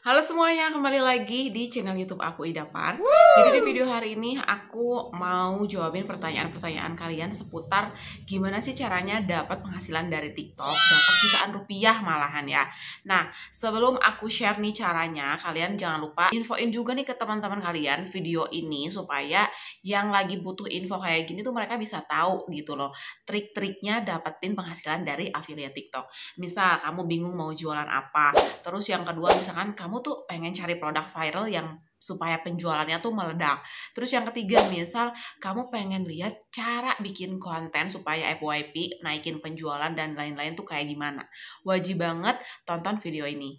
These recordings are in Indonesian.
Halo semuanya, kembali lagi di channel YouTube aku Ida Par. Jadi di video hari ini aku mau jawabin pertanyaan-pertanyaan kalian seputar gimana sih caranya dapat penghasilan dari TikTok, dapat jutaan rupiah malahan ya. Nah, sebelum aku share nih caranya, kalian jangan lupa infoin juga nih ke teman-teman kalian video ini supaya yang lagi butuh info kayak gini tuh mereka bisa tahu gitu loh trik-triknya dapetin penghasilan dari affiliate TikTok. Misal kamu bingung mau jualan apa, terus yang kedua misalkan kamu kamu tuh pengen cari produk viral yang supaya penjualannya tuh meledak. Terus yang ketiga, misal kamu pengen lihat cara bikin konten supaya FYP naikin penjualan dan lain-lain tuh kayak gimana. Wajib banget tonton video ini.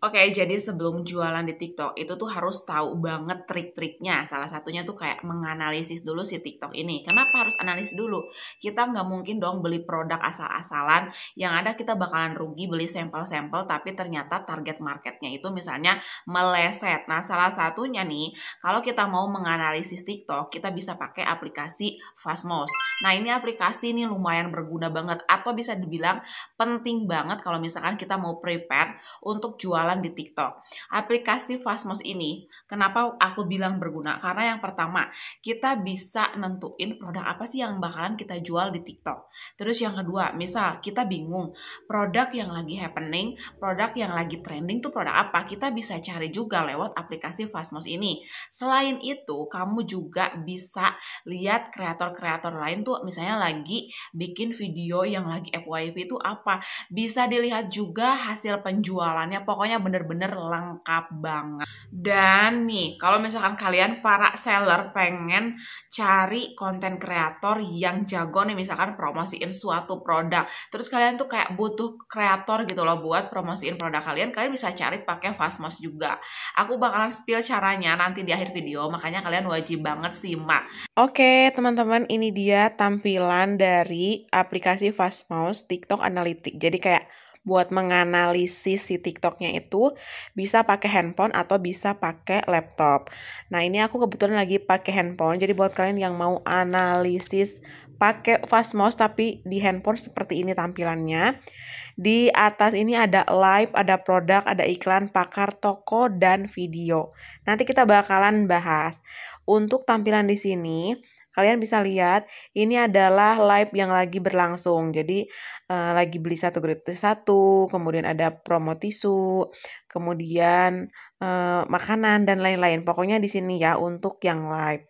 Oke, okay, jadi sebelum jualan di TikTok itu tuh harus tahu banget trik-triknya. Salah satunya tuh kayak menganalisis dulu si TikTok ini. Kenapa harus analisis dulu? Kita nggak mungkin dong beli produk asal-asalan yang ada kita bakalan rugi beli sampel-sampel tapi ternyata target marketnya itu misalnya meleset. Nah, salah satunya nih, kalau kita mau menganalisis TikTok, kita bisa pakai aplikasi Fastmos. Nah, ini aplikasi ini lumayan berguna banget atau bisa dibilang penting banget kalau misalkan kita mau prepare untuk jualan jualan di TikTok. Aplikasi Fastmos ini, kenapa aku bilang berguna? Karena yang pertama, kita bisa nentuin produk apa sih yang bakalan kita jual di TikTok. Terus yang kedua, misal kita bingung produk yang lagi happening, produk yang lagi trending tuh produk apa? Kita bisa cari juga lewat aplikasi Fastmos ini. Selain itu, kamu juga bisa lihat kreator-kreator lain tuh misalnya lagi bikin video yang lagi FYP itu apa. Bisa dilihat juga hasil penjualannya. Pokoknya bener-bener lengkap banget. Dan nih, kalau misalkan kalian para seller pengen cari konten kreator yang jago nih misalkan promosiin suatu produk, terus kalian tuh kayak butuh kreator gitu loh buat promosiin produk kalian, kalian bisa cari pakai Fastmos juga. Aku bakalan spill caranya nanti di akhir video, makanya kalian wajib banget simak. Oke, teman-teman, ini dia tampilan dari aplikasi Fastmos TikTok Analytics. Jadi kayak buat menganalisis si TikToknya itu bisa pakai handphone atau bisa pakai laptop. Nah ini aku kebetulan lagi pakai handphone. Jadi buat kalian yang mau analisis pakai fast mouse tapi di handphone seperti ini tampilannya. Di atas ini ada live, ada produk, ada iklan, pakar, toko, dan video. Nanti kita bakalan bahas. Untuk tampilan di sini, Kalian bisa lihat, ini adalah live yang lagi berlangsung. Jadi uh, lagi beli satu gratis satu, kemudian ada promo tisu, kemudian uh, makanan dan lain-lain. Pokoknya di sini ya untuk yang live.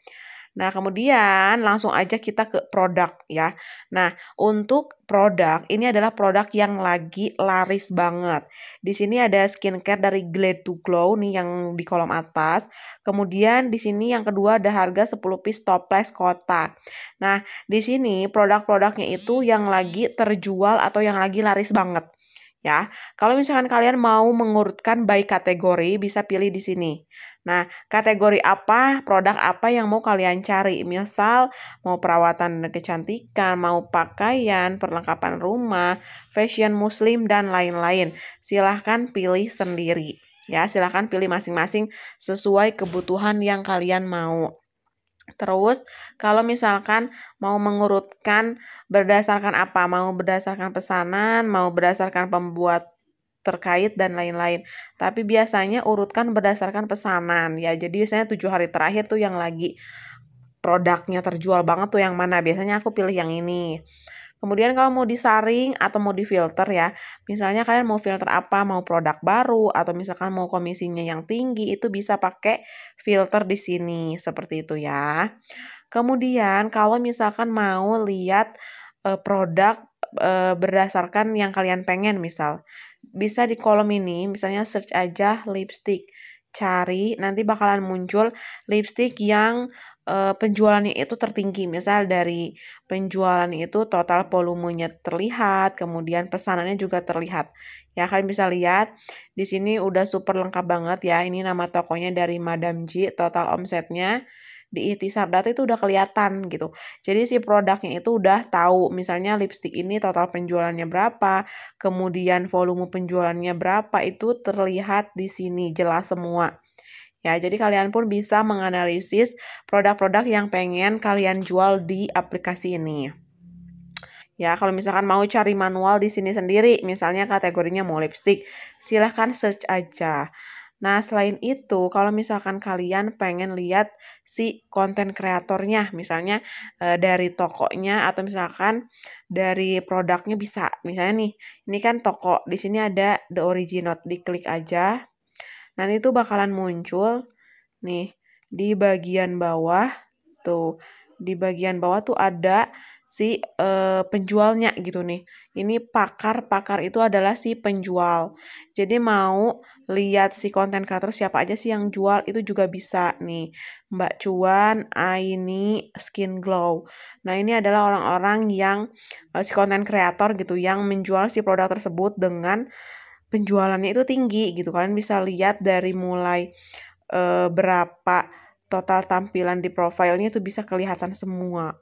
Nah, kemudian langsung aja kita ke produk ya. Nah, untuk produk ini adalah produk yang lagi laris banget. Di sini ada skincare dari Glade to Glow nih yang di kolom atas. Kemudian di sini yang kedua ada harga 10 piece toples kotak. Nah, di sini produk-produknya itu yang lagi terjual atau yang lagi laris banget ya. Kalau misalkan kalian mau mengurutkan by kategori, bisa pilih di sini. Nah, kategori apa, produk apa yang mau kalian cari? Misal, mau perawatan dan kecantikan, mau pakaian, perlengkapan rumah, fashion muslim, dan lain-lain. Silahkan pilih sendiri. Ya, silahkan pilih masing-masing sesuai kebutuhan yang kalian mau. Terus, kalau misalkan mau mengurutkan berdasarkan apa? Mau berdasarkan pesanan, mau berdasarkan pembuat terkait dan lain-lain. Tapi biasanya urutkan berdasarkan pesanan ya. Jadi biasanya tujuh hari terakhir tuh yang lagi produknya terjual banget tuh yang mana. Biasanya aku pilih yang ini. Kemudian kalau mau disaring atau mau difilter ya, misalnya kalian mau filter apa, mau produk baru atau misalkan mau komisinya yang tinggi itu bisa pakai filter di sini seperti itu ya. Kemudian kalau misalkan mau lihat produk berdasarkan yang kalian pengen misal bisa di kolom ini, misalnya search aja lipstick. Cari, nanti bakalan muncul lipstick yang uh, penjualannya itu tertinggi. Misal dari penjualan itu total volumenya terlihat, kemudian pesanannya juga terlihat. Ya, kalian bisa lihat di sini udah super lengkap banget ya. Ini nama tokonya dari Madam J, total omsetnya di IT data itu udah kelihatan gitu. Jadi si produknya itu udah tahu misalnya lipstick ini total penjualannya berapa, kemudian volume penjualannya berapa itu terlihat di sini jelas semua. Ya, jadi kalian pun bisa menganalisis produk-produk yang pengen kalian jual di aplikasi ini. Ya, kalau misalkan mau cari manual di sini sendiri, misalnya kategorinya mau lipstick, silahkan search aja. Nah, selain itu, kalau misalkan kalian pengen lihat si konten kreatornya, misalnya e, dari tokonya atau misalkan dari produknya bisa. Misalnya nih, ini kan toko, di sini ada The Original, diklik aja. Nanti itu bakalan muncul nih di bagian bawah tuh. Di bagian bawah tuh ada si uh, penjualnya gitu nih. Ini pakar-pakar itu adalah si penjual. Jadi mau lihat si konten kreator siapa aja sih yang jual itu juga bisa nih. Mbak Cuan, Aini, Skin Glow. Nah, ini adalah orang-orang yang uh, si konten kreator gitu yang menjual si produk tersebut dengan penjualannya itu tinggi gitu. Kalian bisa lihat dari mulai uh, berapa total tampilan di profilnya itu bisa kelihatan semua.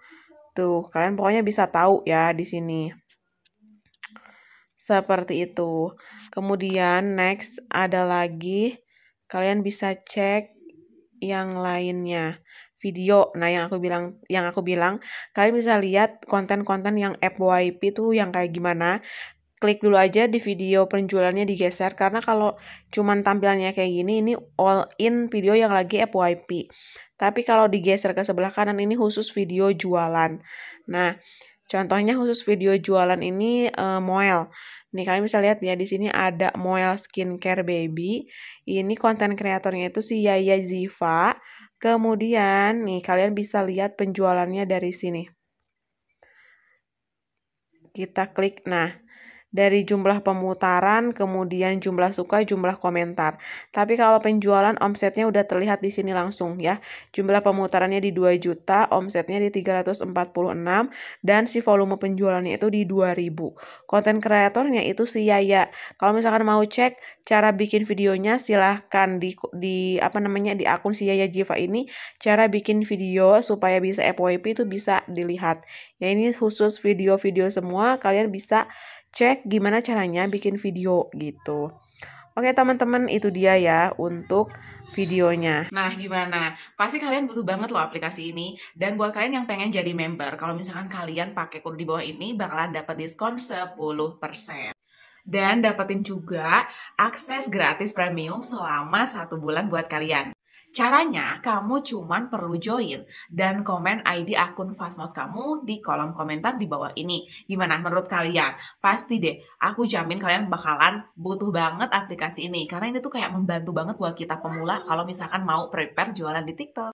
Tuh, gitu. kalian pokoknya bisa tahu ya di sini. Seperti itu. Kemudian next ada lagi kalian bisa cek yang lainnya video. Nah, yang aku bilang yang aku bilang kalian bisa lihat konten-konten yang FYP tuh yang kayak gimana. Klik dulu aja di video penjualannya digeser karena kalau cuman tampilannya kayak gini ini all in video yang lagi FYP. Tapi kalau digeser ke sebelah kanan ini khusus video jualan. Nah, contohnya khusus video jualan ini uh, Moel. Nih kalian bisa lihat ya di sini ada Moel Skincare Baby. Ini konten kreatornya itu si Yaya Ziva. Kemudian nih kalian bisa lihat penjualannya dari sini. Kita klik. Nah, dari jumlah pemutaran, kemudian jumlah suka, jumlah komentar. Tapi kalau penjualan omsetnya udah terlihat di sini langsung ya. Jumlah pemutarannya di 2 juta, omsetnya di 346 dan si volume penjualannya itu di 2000. Konten kreatornya itu si Yaya. Kalau misalkan mau cek cara bikin videonya silahkan di di apa namanya di akun si Yaya Jiva ini cara bikin video supaya bisa FYP itu bisa dilihat. Ya ini khusus video-video semua kalian bisa cek gimana caranya bikin video gitu. Oke teman-teman itu dia ya untuk videonya. Nah gimana? Pasti kalian butuh banget loh aplikasi ini. Dan buat kalian yang pengen jadi member, kalau misalkan kalian pakai kode di bawah ini bakalan dapat diskon 10% dan dapetin juga akses gratis premium selama satu bulan buat kalian. Caranya, kamu cuman perlu join dan komen ID akun Fastmos kamu di kolom komentar di bawah ini. Gimana menurut kalian? Pasti deh, aku jamin kalian bakalan butuh banget aplikasi ini. Karena ini tuh kayak membantu banget buat kita pemula kalau misalkan mau prepare jualan di TikTok.